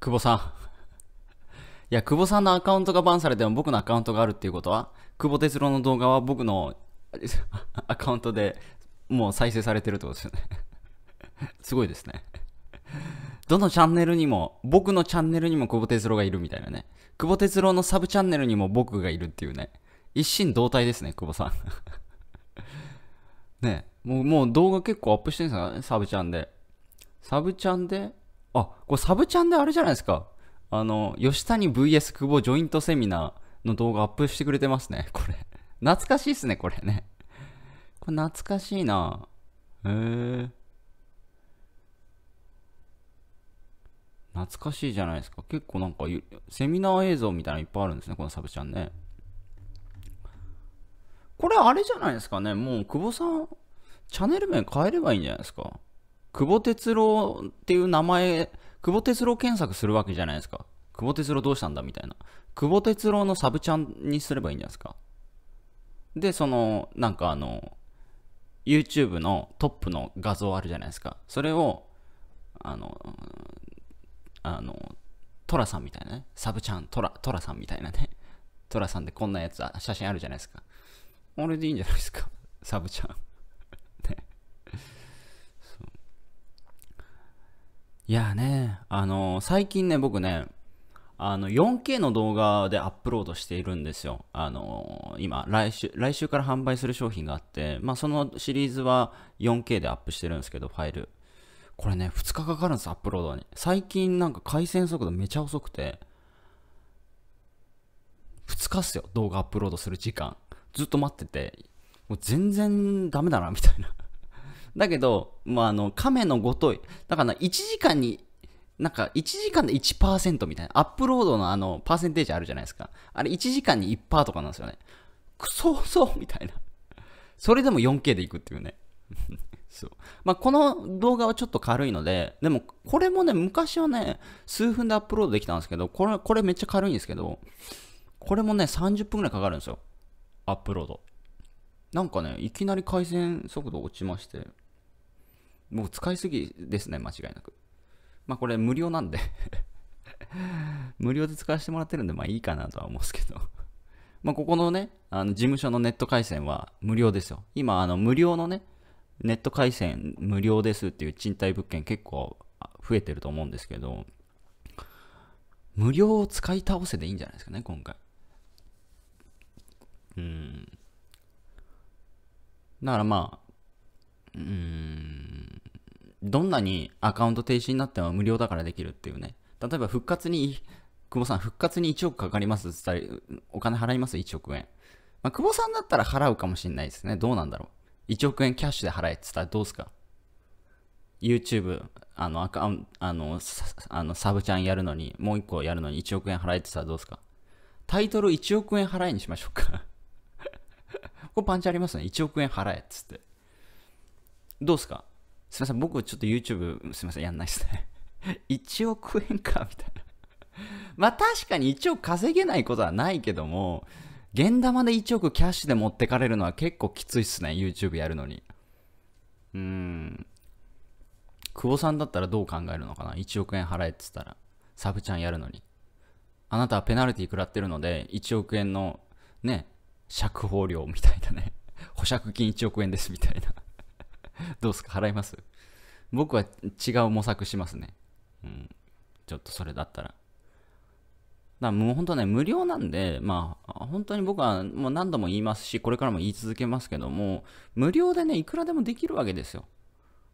久保さん。いや、久保さんのアカウントがバンされても僕のアカウントがあるっていうことは、久保哲郎の動画は僕の アカウントでもう再生されてるってことですよねすごいですねどのチャンネルにも、僕のチャンネルにも久保哲郎がいるみたいなね。久保哲郎のサブチャンネルにも僕がいるっていうね。一心同体ですね、久保さんねもう、もう動画結構アップしてるんですかサブチャンで。サブチャンで、あ、これサブチャンであれじゃないですか。あの、吉谷 VS 久保ジョイントセミナーの動画アップしてくれてますね、これ。懐かしいっすね、これね。これ懐かしいなへえ。懐かしいじゃないですか。結構なんか、セミナー映像みたいなのいっぱいあるんですね、このサブちゃんね。これあれじゃないですかね。もう、久保さん、チャンネル名変えればいいんじゃないですか。久保哲郎っていう名前、久保哲郎検索するわけじゃないですか。久保哲郎どうしたんだみたいな。久保哲郎のサブチャンにすればいいんじゃないですか。で、その、なんかあの、YouTube のトップの画像あるじゃないですか。それを、あの、あの、トラさんみたいなね。サブちゃん、トラ、トラさんみたいなね。トラさんでこんなやつ、写真あるじゃないですか。俺れでいいんじゃないですか。サブちゃん。いやね、あのー、最近ね、僕ね、あの、4K の動画でアップロードしているんですよ。あのー、今、来週、来週から販売する商品があって、まあ、そのシリーズは 4K でアップしてるんですけど、ファイル。これね、2日かかるんです、アップロードに。最近なんか回線速度めちゃ遅くて、2日っすよ、動画アップロードする時間。ずっと待ってて、もう全然ダメだな、みたいなだけど、まあ、あの、亀のごとい。だから、1時間に、なんか、1時間で1%みたいな。アップロードのあの、パーセンテージあるじゃないですか。あれ、1時間に1%とかなんですよね。そーそうみたいな。それでも 4K でいくっていうね。そう。まあ、この動画はちょっと軽いので、でも、これもね、昔はね、数分でアップロードできたんですけど、これ、これめっちゃ軽いんですけど、これもね、30分くらいかかるんですよ。アップロード。なんかね、いきなり回線速度落ちまして、もう使いすぎですね、間違いなく。まあこれ無料なんで 無料で使わせてもらってるんで、まあいいかなとは思うんですけどまあここのね、あの事務所のネット回線は無料ですよ。今、あの無料のね、ネット回線無料ですっていう賃貸物件結構増えてると思うんですけど、無料を使い倒せでいいんじゃないですかね、今回。うん。だからまあ、うん。どんなにアカウント停止になっても無料だからできるっていうね。例えば復活に、久保さん、復活に1億かかりますって言ったら、お金払います ?1 億円。まあ、久保さんだったら払うかもしれないですね。どうなんだろう。1億円キャッシュで払えって言ったらどうすか ?YouTube、あの、アカウント、あの、あのサブちゃんやるのに、もう1個やるのに1億円払えって言ったらどうすかタイトル1億円払えにしましょうか ここパンチありますね。1億円払えっつって。どうすかすみません、僕ちょっと YouTube すみません、やんないですね。1 億円か、みたいな。まあ確かに1億稼げないことはないけども、現玉で1億キャッシュで持ってかれるのは結構きついっすね、YouTube やるのに。うん。久保さんだったらどう考えるのかな ?1 億円払えって言ったら。サブちゃんやるのに。あなたはペナルティ食らってるので、1億円のね、釈放料みたいなね。保釈金1億円ですみたいな どうすか払います僕は違う模索しますね。うん。ちょっとそれだったら。だもう本当ね、無料なんで、まあ、本当に僕はもう何度も言いますし、これからも言い続けますけども、無料でね、いくらでもできるわけですよ。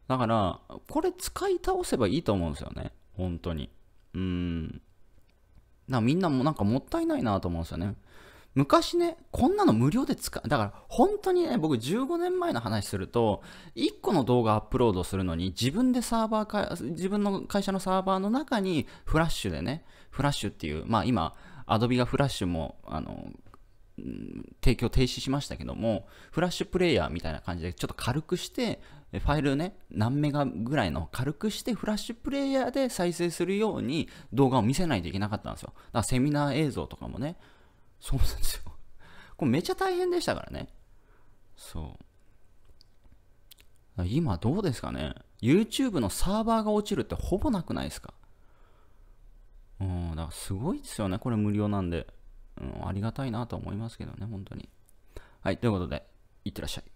だから、これ使い倒せばいいと思うんですよね。本当に。うん。だみんなもなんかもったいないなと思うんですよね。昔ね、こんなの無料で使う。だから本当にね、僕15年前の話すると、1個の動画アップロードするのに、自分でサーバーか、自分の会社のサーバーの中にフラッシュでね、フラッシュっていう、まあ今、アドビがフラッシュも、あの、提供停止しましたけども、フラッシュプレイヤーみたいな感じでちょっと軽くして、ファイルね、何メガぐらいの軽くして、フラッシュプレイヤーで再生するように動画を見せないといけなかったんですよ。だからセミナー映像とかもね、そうなんですよ。これめちゃ大変でしたからね。そう。今どうですかね ?YouTube のサーバーが落ちるってほぼなくないですかうん、だからすごいですよね。これ無料なんで。うん、ありがたいなと思いますけどね、本当に。はい、ということで、いってらっしゃい。